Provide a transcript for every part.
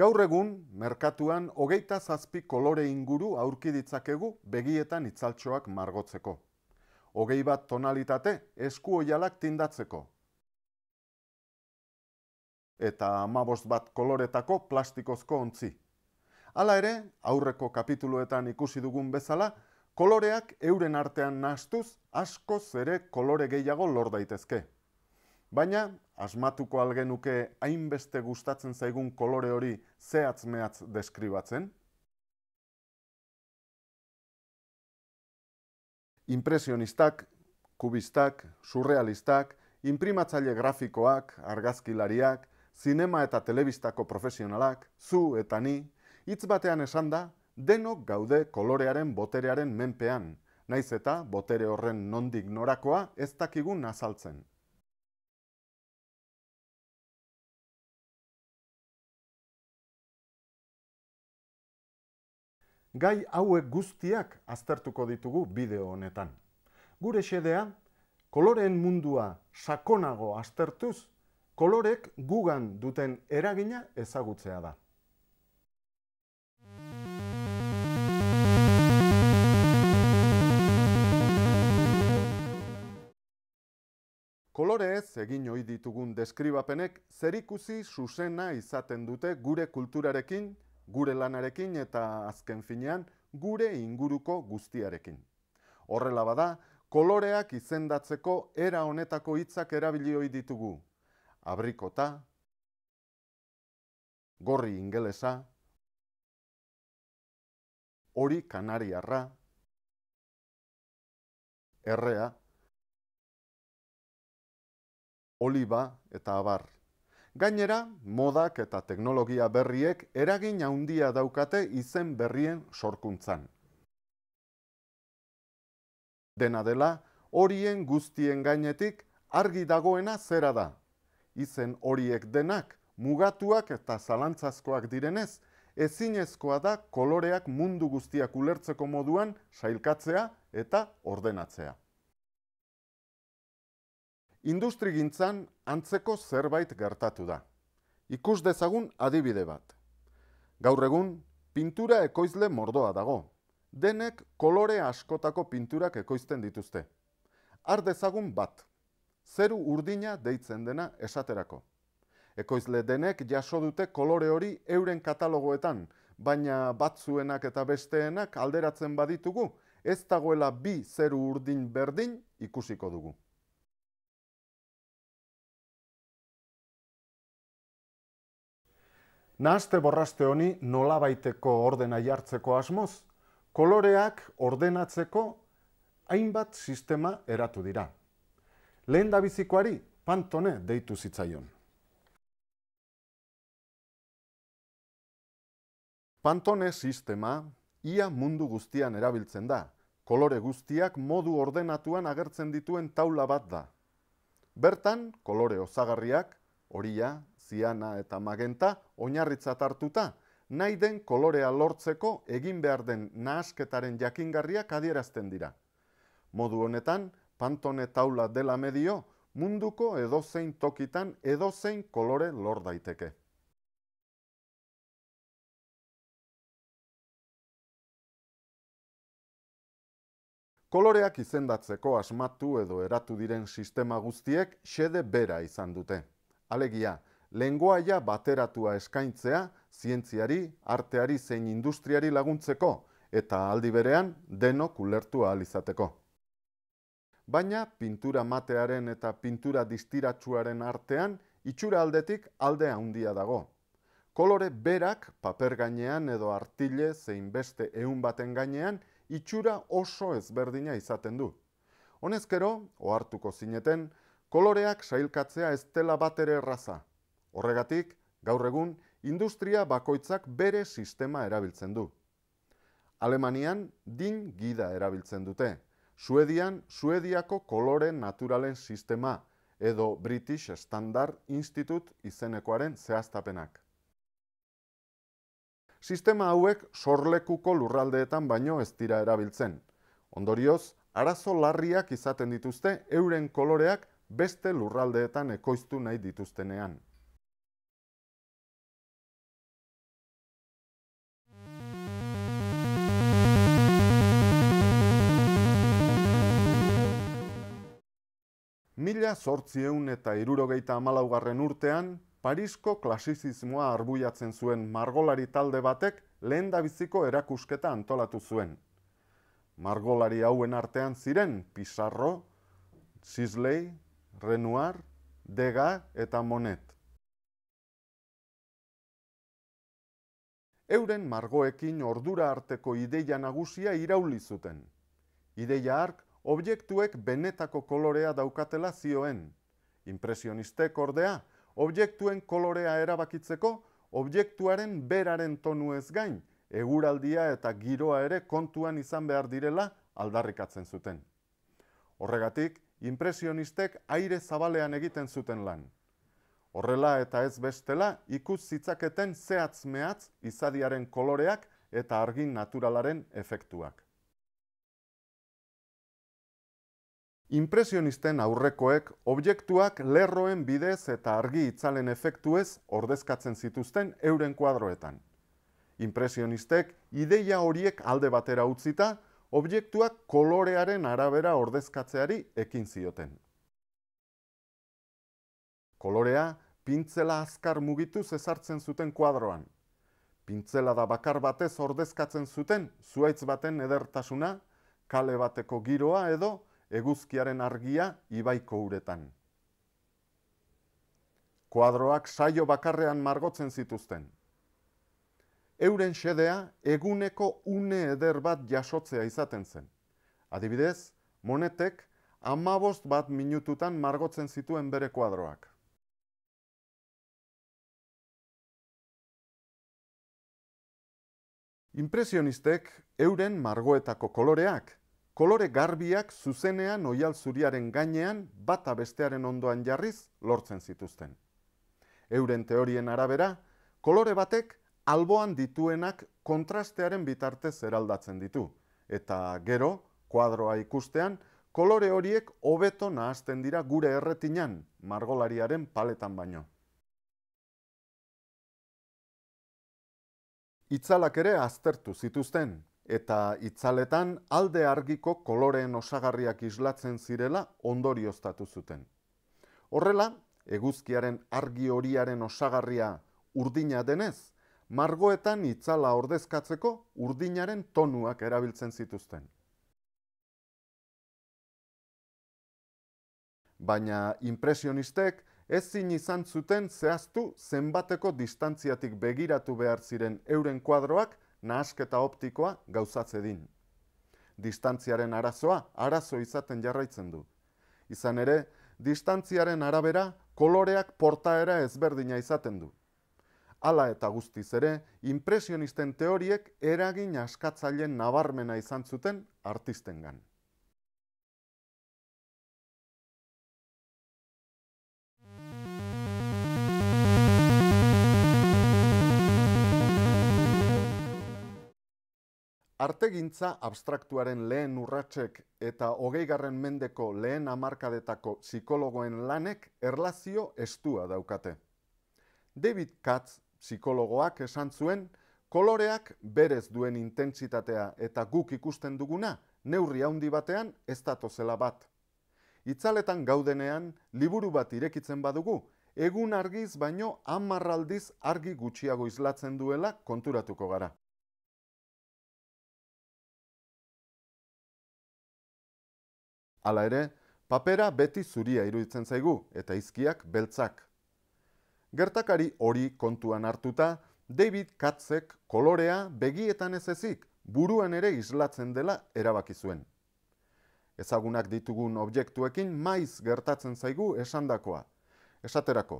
Gaur egun, merkatuan hogeita zazpi kolore inguru aurki ditzakegu begietan itzaltxoak margotzeko. Hogei bat tonalitate esku oialak tindatzeko. Eta amabost bat koloretako plastikozko ontzi. Hala ere, aurreko kapituluetan ikusi dugun bezala, koloreak euren artean nastuz askoz ere kolore gehiago lor daitezke. Baina, asmatuko algenuke hainbeste gustatzen zaigun kolore hori zehatz deskribatzen. Impresionistak, kubistak, surrealistak, imprimatzaile grafikoak, argazkilariak, zinema eta telebistako profesionalak, zu eta ni, hitz batean esan da, denok gaude kolorearen boterearen menpean, naiz eta botere horren nondik norakoa ez dakigun azaltzen. gai hauek guztiak aztertuko ditugu bideo honetan. Gure xedea, koloreen mundua sakonago aztertuz, kolorek gugan duten eragina ezagutzea da. Kolore ez egin ohi ditugun deskribapenek zerikusi zuzena izaten dute gure kulturarekin, gure lanarekin eta azken finean gure inguruko guztiarekin. Horrela bada, koloreak izendatzeko era honetako hitzak erabilioi ditugu. Abrikota, gorri ingelesa, hori kanariarra, errea, oliba eta abar. Gainera, modak eta teknologia berriek eragin handia daukate izen berrien sorkuntzan. Dena dela, horien guztien gainetik argi dagoena zera da. Izen horiek denak, mugatuak eta zalantzazkoak direnez, ezinezkoa da koloreak mundu guztiak ulertzeko moduan sailkatzea eta ordenatzea industri gintzan antzeko zerbait gertatu da. Ikus dezagun adibide bat. Gaur egun, pintura ekoizle mordoa dago. Denek kolore askotako pinturak ekoizten dituzte. Ardezagun bat, zeru urdina deitzen dena esaterako. Ekoizle denek jaso dute kolore hori euren katalogoetan, baina batzuenak eta besteenak alderatzen baditugu, ez dagoela bi zeru urdin berdin ikusiko dugu. Nahazte borraste honi nola baiteko ordena jartzeko asmoz, koloreak ordenatzeko hainbat sistema eratu dira. Lehen da bizikoari pantone deitu zitzaion. Pantone sistema ia mundu guztian erabiltzen da, kolore guztiak modu ordenatuan agertzen dituen taula bat da. Bertan, kolore osagarriak, horia, ziana eta magenta, oinarritzat hartuta, nahi den kolorea lortzeko egin behar den nahasketaren jakingarriak adierazten dira. Modu honetan, pantone taula dela medio, munduko edozein tokitan edozein kolore lor daiteke. Koloreak izendatzeko asmatu edo eratu diren sistema guztiek xede bera izan dute. Alegia, lengoaia bateratua eskaintzea zientziari, arteari zein industriari laguntzeko eta aldi berean denok ulertu ahal izateko. Baina pintura matearen eta pintura distiratsuaren artean itxura aldetik alde handia dago. Kolore berak paper gainean edo artile zein beste ehun baten gainean itxura oso ezberdina izaten du. Honezkero, ohartuko zineten, koloreak sailkatzea ez dela bat erraza, Horregatik, gaur egun, industria bakoitzak bere sistema erabiltzen du. Alemanian, din gida erabiltzen dute. Suedian, suediako kolore naturalen sistema, edo British Standard Institute izenekoaren zehaztapenak. Sistema hauek sorlekuko lurraldeetan baino ez dira erabiltzen. Ondorioz, arazo larriak izaten dituzte euren koloreak beste lurraldeetan ekoiztu nahi dituztenean. Mila eta irurogeita amalaugarren urtean, Parisko klasizismoa arbuiatzen zuen margolari talde batek lehendabiziko erakusketa antolatu zuen. Margolari hauen artean ziren Pizarro, Sisley, Renoir, Dega eta Monet. Euren margoekin ordura arteko ideia nagusia irauli zuten. Ideia ark objektuek benetako kolorea daukatela zioen. Impresionistek ordea, objektuen kolorea erabakitzeko, objektuaren beraren tonu ez gain, eguraldia eta giroa ere kontuan izan behar direla aldarrikatzen zuten. Horregatik, impresionistek aire zabalean egiten zuten lan. Horrela eta ez bestela, ikus zitzaketen zehatz mehatz izadiaren koloreak eta argin naturalaren efektuak. Impresionisten aurrekoek objektuak lerroen bidez eta argi itzalen efektuez ordezkatzen zituzten euren kuadroetan. Impresionistek ideia horiek alde batera utzita, objektuak kolorearen arabera ordezkatzeari ekin zioten. Kolorea, pintzela azkar mugitu zezartzen zuten kuadroan. Pintzela da bakar batez ordezkatzen zuten, zuaitz baten edertasuna, kale bateko giroa edo, eguzkiaren argia ibaiko uretan. Kuadroak saio bakarrean margotzen zituzten. Euren sedea eguneko une eder bat jasotzea izaten zen. Adibidez, monetek amabost bat minututan margotzen zituen bere kuadroak. Impresionistek euren margoetako koloreak kolore garbiak zuzenean oial zuriaren gainean bata bestearen ondoan jarriz lortzen zituzten. Euren teorien arabera, kolore batek alboan dituenak kontrastearen bitartez eraldatzen ditu, eta gero, kuadroa ikustean, kolore horiek hobeto nahazten dira gure erretinan, margolariaren paletan baino. Itzalak ere aztertu zituzten, eta itzaletan alde argiko koloreen osagarriak islatzen zirela ondorioztatu zuten. Horrela, eguzkiaren argi horiaren osagarria urdina denez, margoetan itzala ordezkatzeko urdinaren tonuak erabiltzen zituzten. Baina impresionistek ezin izan zuten zehaztu zenbateko distantziatik begiratu behar ziren euren kuadroak nahasketa optikoa gauzatze din. Distantziaren arazoa, arazo izaten jarraitzen du. Izan ere, distantziaren arabera, koloreak portaera ezberdina izaten du. Hala eta guztiz ere, impresionisten teoriek eragin askatzaileen nabarmena izan zuten artistengan. Artegintza abstraktuaren lehen urratsek eta hogeigarren mendeko lehen hamarkadetako psikologoen lanek erlazio estua daukate. David Katz psikologoak esan zuen, koloreak berez duen intentsitatea eta guk ikusten duguna, neurri handi batean ez datozela bat. Itzaletan gaudenean, liburu bat irekitzen badugu, egun argiz baino amarraldiz argi gutxiago islatzen duela konturatuko gara. Hala ere, papera beti zuria iruditzen zaigu eta izkiak beltzak. Gertakari hori kontuan hartuta, David Katzek kolorea begietan ez ezik, buruan ere islatzen dela erabaki zuen. Ezagunak ditugun objektuekin maiz gertatzen zaigu esandakoa. Esaterako,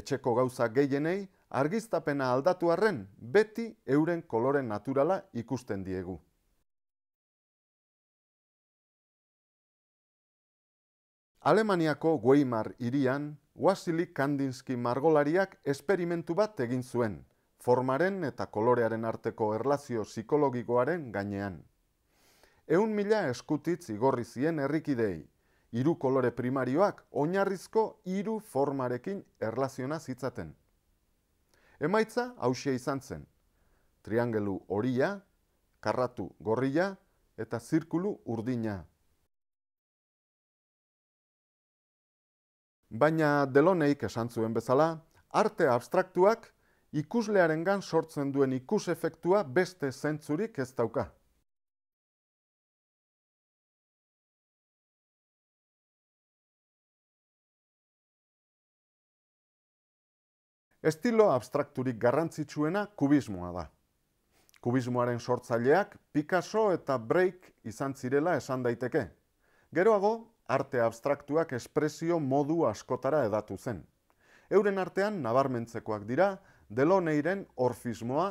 etxeko gauza gehienei argiztapena aldatu arren beti euren koloren naturala ikusten diegu. Alemaniako Weimar irian, Wassily Kandinsky margolariak esperimentu bat egin zuen, formaren eta kolorearen arteko erlazio psikologikoaren gainean. Eun mila eskutitz igorri zien errikidei, hiru kolore primarioak oinarrizko hiru formarekin erlaziona zitzaten. Emaitza hausia izan zen, triangelu horia, karratu gorria eta zirkulu urdina. baina deloneik esan zuen bezala, arte abstraktuak ikuslearen sortzen duen ikus efektua beste zentzurik ez dauka. Estilo abstrakturik garrantzitsuena kubismoa da. Kubismoaren sortzaileak Picasso eta Brake izan zirela esan daiteke. Geroago, arte abstraktuak espresio modu askotara edatu zen. Euren artean, nabarmentzekoak dira, deloneiren orfismoa,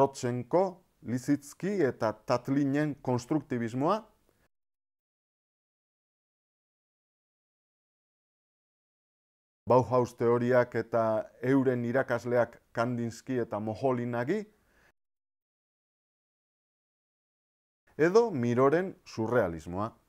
rotxenko, lizitzki eta tatlinen konstruktibismoa, Bauhaus teoriak eta euren irakasleak kandinski eta moholinagi, edo miroren surrealismoa.